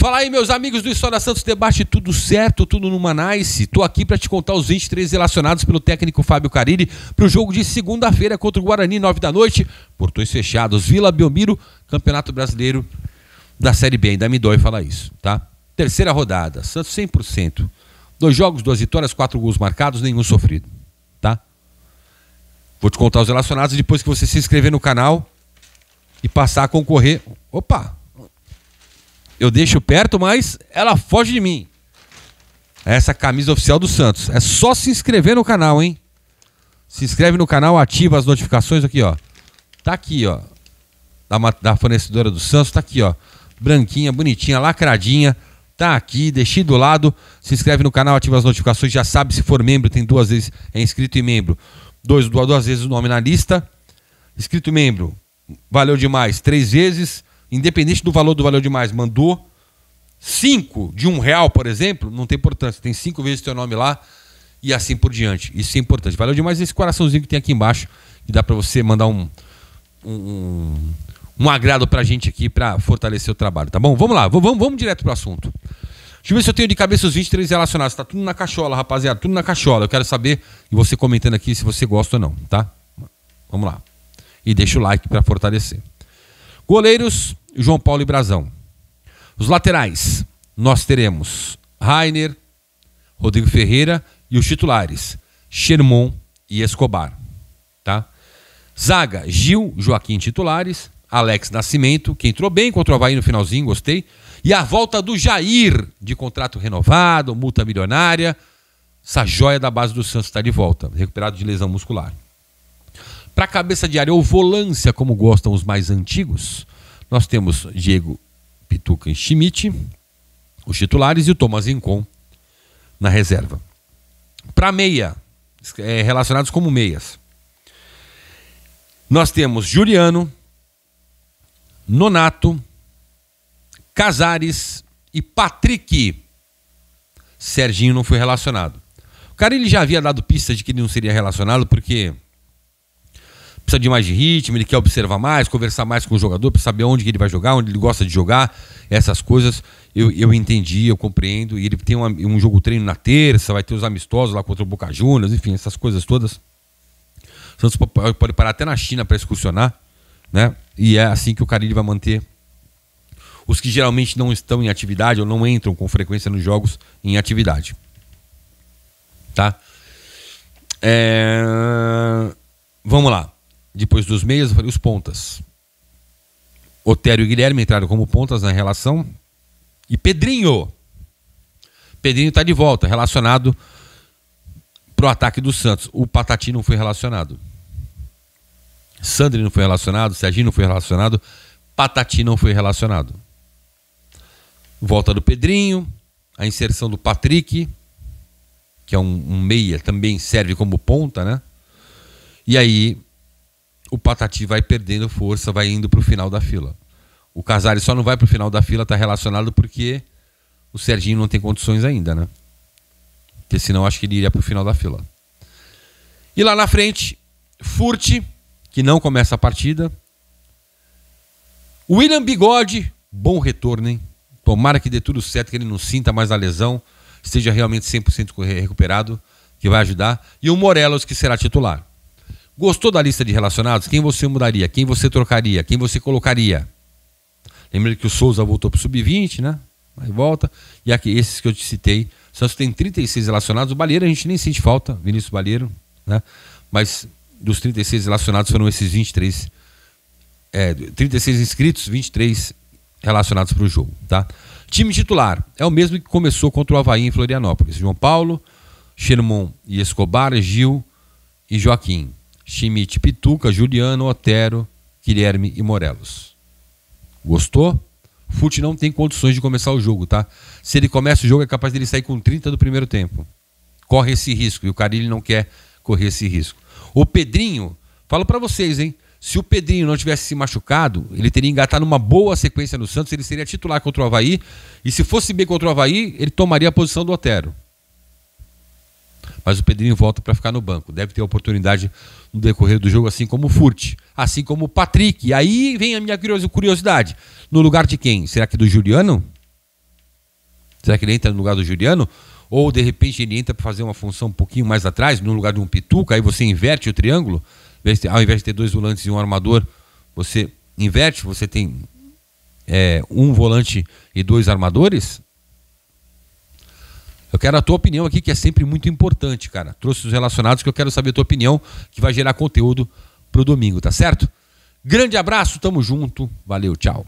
Fala aí, meus amigos do História Santos Debate, tudo certo, tudo numa nice. Tô aqui para te contar os 23 relacionados pelo técnico Fábio Carilli para o jogo de segunda-feira contra o Guarani, 9 da noite. Portões fechados, Vila Belmiro, Campeonato Brasileiro da Série B. Ainda me dói falar isso, tá? Terceira rodada, Santos 100%. Dois jogos, duas vitórias, quatro gols marcados, nenhum sofrido, tá? Vou te contar os relacionados depois que você se inscrever no canal e passar a concorrer. Opa! Eu deixo perto, mas ela foge de mim. É essa camisa oficial do Santos. É só se inscrever no canal, hein? Se inscreve no canal, ativa as notificações aqui, ó. Tá aqui, ó. Da, da fornecedora do Santos, tá aqui, ó. Branquinha, bonitinha, lacradinha. Tá aqui, deixei do lado. Se inscreve no canal, ativa as notificações. Já sabe, se for membro, tem duas vezes. É inscrito e membro. Dois, duas, duas vezes o nome na lista. Inscrito membro. Valeu demais. Três vezes independente do valor do valor demais, mandou 5 de um real, por exemplo, não tem importância. Tem cinco vezes teu nome lá e assim por diante. Isso é importante. Valeu demais esse coraçãozinho que tem aqui embaixo, que dá para você mandar um, um, um agrado para a gente aqui para fortalecer o trabalho, tá bom? Vamos lá, vamos, vamos direto pro assunto. Deixa eu ver se eu tenho de cabeça os 23 relacionados. Tá tudo na cachola, rapaziada, tudo na cachola. Eu quero saber, e você comentando aqui, se você gosta ou não, tá? Vamos lá. E deixa o like para fortalecer. Goleiros, João Paulo e Brazão. Os laterais, nós teremos Rainer, Rodrigo Ferreira e os titulares, Xermon e Escobar. Tá? Zaga, Gil, Joaquim titulares, Alex Nascimento, que entrou bem contra o Havaí no finalzinho, gostei. E a volta do Jair, de contrato renovado, multa milionária. Essa joia da base do Santos está de volta, recuperado de lesão muscular. Para a cabeça de área ou volância, como gostam os mais antigos, nós temos Diego Pituca e Schmidt, os titulares, e o Thomas Incon na reserva. Para meia, é, relacionados como meias, nós temos Juliano, Nonato, Casares e Patrick. Serginho não foi relacionado. O cara ele já havia dado pista de que ele não seria relacionado porque precisa de mais de ritmo, ele quer observar mais, conversar mais com o jogador para saber onde ele vai jogar, onde ele gosta de jogar, essas coisas. Eu, eu entendi, eu compreendo. E ele tem uma, um jogo treino na terça, vai ter os amistosos lá contra o Boca Juniors, enfim, essas coisas todas. O Santos pode parar até na China para excursionar, né? E é assim que o Carille vai manter os que geralmente não estão em atividade ou não entram com frequência nos jogos em atividade. Tá? É... Vamos lá. Depois dos meias, eu falei os pontas. Otério e Guilherme entraram como pontas na relação. E Pedrinho. Pedrinho está de volta, relacionado pro ataque do Santos. O Patati não foi relacionado. Sandri não foi relacionado, Serginho não foi relacionado, Patati não foi relacionado. Volta do Pedrinho, a inserção do Patrick, que é um, um meia, também serve como ponta, né? E aí o Patati vai perdendo força, vai indo para o final da fila. O Casares só não vai para o final da fila, está relacionado porque o Serginho não tem condições ainda, né? Porque senão acho que ele iria para o final da fila. E lá na frente, Furt, que não começa a partida. William Bigode, bom retorno, hein? Tomara que dê tudo certo, que ele não sinta mais a lesão, esteja realmente 100% recuperado, que vai ajudar. E o Morelos, que será titular. Gostou da lista de relacionados? Quem você mudaria? Quem você trocaria? Quem você colocaria? Lembrando que o Souza voltou para o sub-20, né? Aí volta. E aqui, esses que eu te citei. Santos tem 36 relacionados. O Baleiro a gente nem sente falta, Vinícius Baleiro, né? Mas dos 36 relacionados foram esses 23. É, 36 inscritos, 23 relacionados para o jogo, tá? Time titular é o mesmo que começou contra o Havaí em Florianópolis. João Paulo, Xermon e Escobar, Gil e Joaquim. Schmidt Pituca, Juliano, Otero, Guilherme e Morelos. Gostou? Fute não tem condições de começar o jogo, tá? Se ele começa o jogo, é capaz dele sair com 30 do primeiro tempo. Corre esse risco e o Carilli não quer correr esse risco. O Pedrinho, falo para vocês, hein? Se o Pedrinho não tivesse se machucado, ele teria engatado uma boa sequência no Santos, ele seria titular contra o Havaí. E se fosse bem contra o Havaí, ele tomaria a posição do Otero mas o Pedrinho volta para ficar no banco. Deve ter oportunidade no decorrer do jogo, assim como o Furt, assim como o Patrick. E aí vem a minha curiosidade. No lugar de quem? Será que do Juliano? Será que ele entra no lugar do Juliano? Ou de repente ele entra para fazer uma função um pouquinho mais atrás, no lugar de um pituca, aí você inverte o triângulo? Ao invés de ter dois volantes e um armador, você inverte, você tem é, um volante e dois armadores? Eu quero a tua opinião aqui, que é sempre muito importante, cara. Trouxe os relacionados que eu quero saber a tua opinião, que vai gerar conteúdo pro domingo, tá certo? Grande abraço, tamo junto, valeu, tchau.